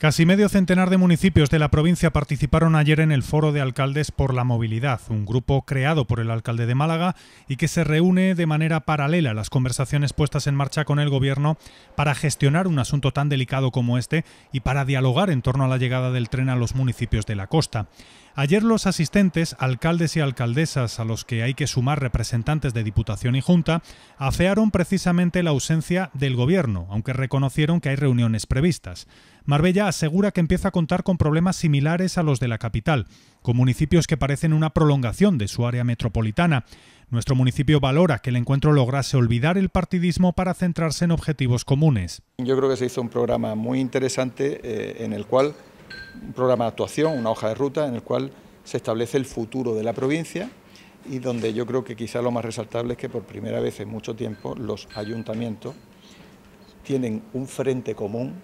Casi medio centenar de municipios de la provincia participaron ayer en el Foro de Alcaldes por la Movilidad, un grupo creado por el alcalde de Málaga y que se reúne de manera paralela a las conversaciones puestas en marcha con el Gobierno para gestionar un asunto tan delicado como este y para dialogar en torno a la llegada del tren a los municipios de la costa. Ayer los asistentes, alcaldes y alcaldesas a los que hay que sumar representantes de Diputación y Junta, afearon precisamente la ausencia del Gobierno, aunque reconocieron que hay reuniones previstas. Marbella asegura que empieza a contar con problemas similares a los de la capital, con municipios que parecen una prolongación de su área metropolitana. Nuestro municipio valora que el encuentro lograse olvidar el partidismo para centrarse en objetivos comunes. Yo creo que se hizo un programa muy interesante eh, en el cual un programa de actuación, una hoja de ruta en el cual se establece el futuro de la provincia y donde yo creo que quizá lo más resaltable es que por primera vez en mucho tiempo los ayuntamientos tienen un frente común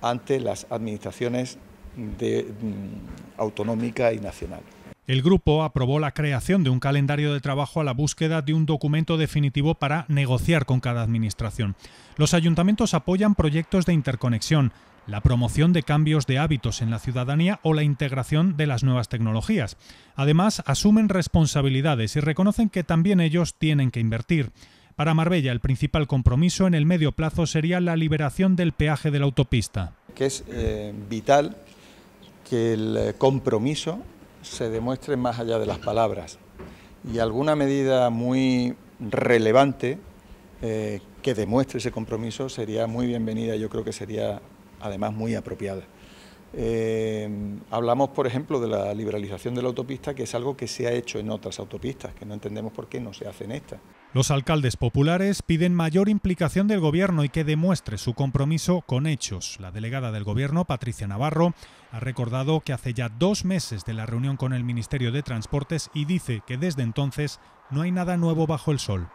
ante las administraciones de, mm, autonómica y nacional. El grupo aprobó la creación de un calendario de trabajo a la búsqueda de un documento definitivo para negociar con cada administración. Los ayuntamientos apoyan proyectos de interconexión, la promoción de cambios de hábitos en la ciudadanía o la integración de las nuevas tecnologías. Además, asumen responsabilidades y reconocen que también ellos tienen que invertir. Para Marbella, el principal compromiso en el medio plazo sería la liberación del peaje de la autopista. Que es eh, vital que el eh, compromiso se demuestre más allá de las palabras. Y alguna medida muy relevante eh, que demuestre ese compromiso sería muy bienvenida, yo creo que sería además muy apropiada. Eh, hablamos, por ejemplo, de la liberalización de la autopista, que es algo que se ha hecho en otras autopistas, que no entendemos por qué no se hace en esta. Los alcaldes populares piden mayor implicación del Gobierno y que demuestre su compromiso con hechos. La delegada del Gobierno, Patricia Navarro, ha recordado que hace ya dos meses de la reunión con el Ministerio de Transportes y dice que desde entonces no hay nada nuevo bajo el sol.